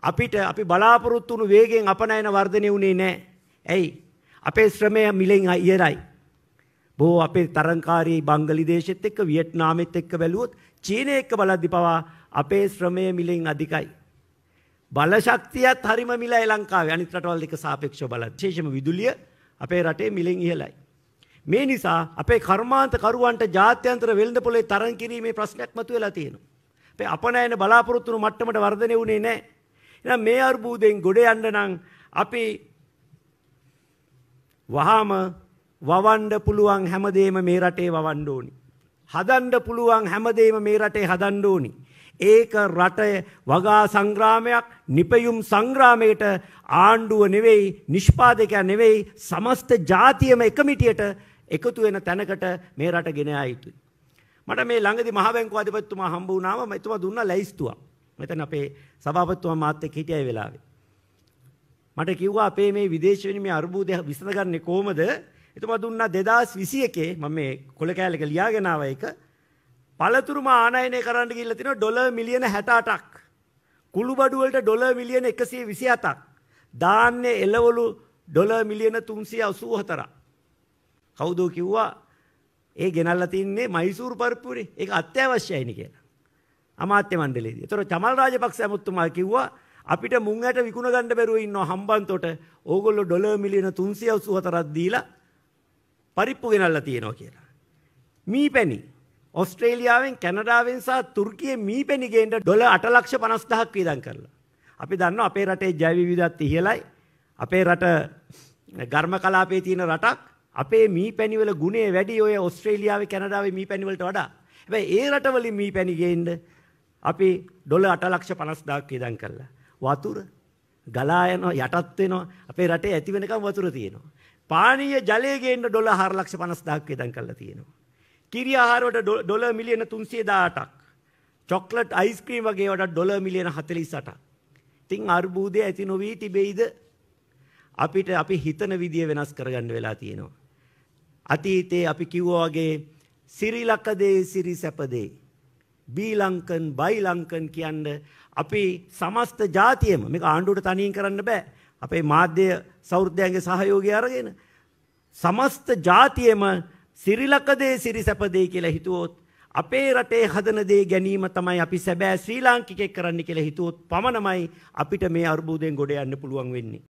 අපිට අපි බලාපොරොත්තු වුණු වේගයෙන් අපනයන වර්ධනය වුණේ නැහැ. ඇයි? අපේ ශ්‍රමය මිලෙන් ඉහළයි. බොහෝ අපේ තරංකාරී බංගලි දේශෙත් එක්ක වියට්නාමෙත් එක්ක බැලුවොත් චීනය එක්ක බලද්දි පවා අපේ ශ්‍රමය මිලෙන් අධිකයි. බලශක්තියත් හරිම මිලයි ලංකාවේ අනිත් රටවල් එක්ක සාපේක්ෂව බලද්දී. විශේෂම විදුලිය අපේ රටේ මිලෙන් ඉහළයි. මේ නිසා අපේ කර්මාන්ත කරුවන්ට ජාත්‍යන්තර වෙළඳ පොලේ තරම් කිරීමේ ප්‍රශ්නයක් මතුවලා තියෙනවා. අපේ අපනයන බලාපොරොත්තු වුණු මට්ටමට වර්ධනය වුණේ නැහැ. එහෙනම් මේ අර්බුදයෙන් ගොඩ යන්න නම් අපි වහාම වවන්න පුළුවන් හැමදේම මේ රටේ වවන්න ඕනි. හදන්න පුළුවන් හැමදේම මේ රටේ හදන්න ඕනි. ඒක රටේ වගා සංග්‍රාමයක් නිපයුම් සංග්‍රාමයට ආණ්ඩුව නෙවෙයි නිෂ්පාදකයා නෙවෙයි සමස්ත ජාතියම එකමිටියට එකතු වෙන තැනකට මේ රට ගෙන ආ යුතුයි. මට මේ ළඟදි මහ බැංකුව අධිපතිතුමා හම්බ වුණාම මම එතුමා දුන්න ලැයිස්තුවක්. මෙතන අපේ සභාපතිතුමා මාත් එක්ක හිටියයි වෙලාවේ. මට කිව්වා අපේ මේ විදේශ විනිමය අර්බුදය විසඳගන්නේ කොහමද? එතුමා දුන්නා 2021 මම මේ කොළ කෑල්ලක ලියාගෙන ආව එක. පළතුරුම ආනයනය කරන්න ගිහිල්ලා තිනවා ඩොලර් මිලියන 68ක්. කුළුබඩු වලට ඩොලර් මිලියන 127ක්. ධාන්‍ය එළවලු ඩොලර් මිලියන 384ක්. කවුද කිව්වා ඒ ගෙනල්ලා තින්නේ මයිසූරු පරිප්පුනේ. ඒක අත්‍යවශ්‍යයිනේ කියලා. අමාත්‍ය මණ්ඩලයේදී. ඒතර චමල් රාජපක්ෂ ඇමතුමා කිව්වා අපිට මුං ඇට විකුණ ගන්න බැරුව ඉන්නවා හම්බන්තොට. ඕගොල්ලෝ ඩොලර් මිලියන 384ක් දීලා පරිප්පු ගෙනල්ලා තියෙනවා කියලා. මීපැණි ඔස්ට්‍රේලියාවෙන් කැනඩාවෙන් සහ තුර්කියේ මීපැණි ගේන්න ඩොලර් 8 ලක්ෂ 50000ක් වියදම් කරලා. අපි දන්නවා අපේ රටේ ජෛව විවිධත්වය ඉහළයි. අපේ රට ඝර්ම කලාපයේ තියෙන රටක්. අපේ මීපැණි වල ගුණය වැඩි ඔය ඔස්ට්‍රේලියාවේ කැනඩාවේ මීපැණි වලට වඩා. හැබැයි ඒ රටවලින් මීපැණි ගේන්න අපි ඩොල 8 ලක්ෂ 50000ක් වියදම් කළා. වතුර ගලා යනවා යටත් වෙනවා. අපේ රටේ ඇති වෙනකම් වතුර තියෙනවා. පානීය ජලය ගේන්න ඩොල 4 ලක්ෂ 50000ක් වියදම් කළා තියෙනවා. කිරි ආහාර වලට ඩොල මිලියන 318ක්. චොක්ලට් අයිස්ක්‍රීම් වගේ වලට ඩොල මිලියන 48ක්. ඉතින් අර්බුදය ඇති නොවි තිබෙයිද? අපිට අපි හිතන විදිය වෙනස් කරගන්න වෙලා තියෙනවා. අතීතේ අපි කිව්වා වගේ සිරිලකදේ සිරි සැපදේ බීලංකන් බයිලංකන් කියන්න අපි සමස්ත ජාතියම මේක ආණ්ඩුවට තනියෙන් කරන්න බෑ. අපේ මාධ්‍ය සෞෘද්ධයන්ගේ සහයෝගය අරගෙන සමස්ත ජාතියම සිරිලකදේ සිරිසැපදේ කියලා හිතුවොත් අපේ රටේ හදන දේ ගැනීම තමයි අපි සැබෑ ශ්‍රී ලාංකිකයෙක් කරන්න කියලා හිතුවොත් පමණමයි අපිට මේ අර්බුදයෙන් ගොඩ යන්න පුළුවන් වෙන්නේ.